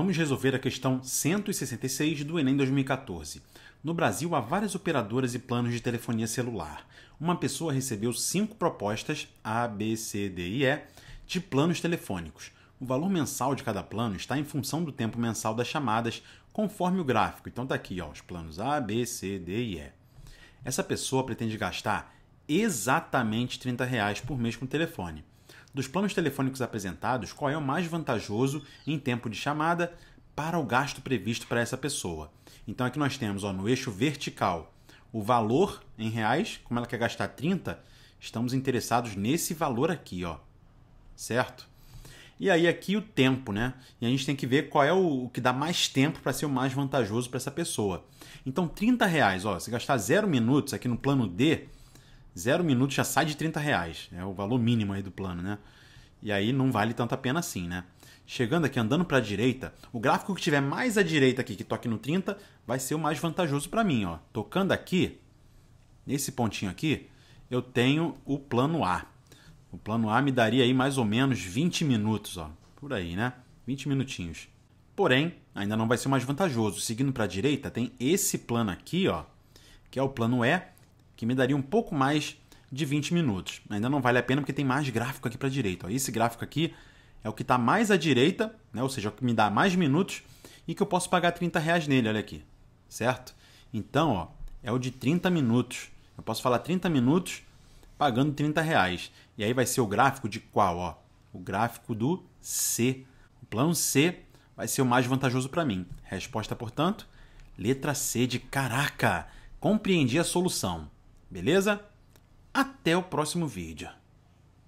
Vamos resolver a questão 166 do Enem 2014. No Brasil, há várias operadoras e planos de telefonia celular. Uma pessoa recebeu cinco propostas, A, B, C, D e E, de planos telefônicos. O valor mensal de cada plano está em função do tempo mensal das chamadas, conforme o gráfico. Então, está aqui ó, os planos A, B, C, D e E. Essa pessoa pretende gastar exatamente R$ reais por mês com telefone. Dos planos telefônicos apresentados, qual é o mais vantajoso em tempo de chamada para o gasto previsto para essa pessoa? Então aqui nós temos ó, no eixo vertical o valor em reais, como ela quer gastar 30, estamos interessados nesse valor aqui, ó. Certo? E aí aqui o tempo, né? E a gente tem que ver qual é o, o que dá mais tempo para ser o mais vantajoso para essa pessoa. Então, 30 reais, ó, se gastar zero minutos aqui no plano D, zero minuto já sai de 30 reais. É o valor mínimo aí do plano, né? E aí não vale tanto a pena assim, né? Chegando aqui, andando para a direita, o gráfico que tiver mais à direita aqui, que toque no 30, vai ser o mais vantajoso para mim. Ó. Tocando aqui, nesse pontinho aqui, eu tenho o plano A. O plano A me daria aí mais ou menos 20 minutos, ó, por aí, né? 20 minutinhos. Porém, ainda não vai ser mais vantajoso. Seguindo para a direita, tem esse plano aqui, ó, que é o plano E, que me daria um pouco mais de 20 minutos. Ainda não vale a pena porque tem mais gráfico aqui para a direita. Esse gráfico aqui é o que está mais à direita, né? ou seja, o que me dá mais minutos e que eu posso pagar 30 reais nele, olha aqui, certo? Então, ó, é o de 30 minutos. Eu posso falar 30 minutos pagando 30 reais. E aí vai ser o gráfico de qual? Ó? O gráfico do C. O plano C vai ser o mais vantajoso para mim. Resposta, portanto, letra C de caraca, compreendi a solução. Beleza? Até o próximo vídeo.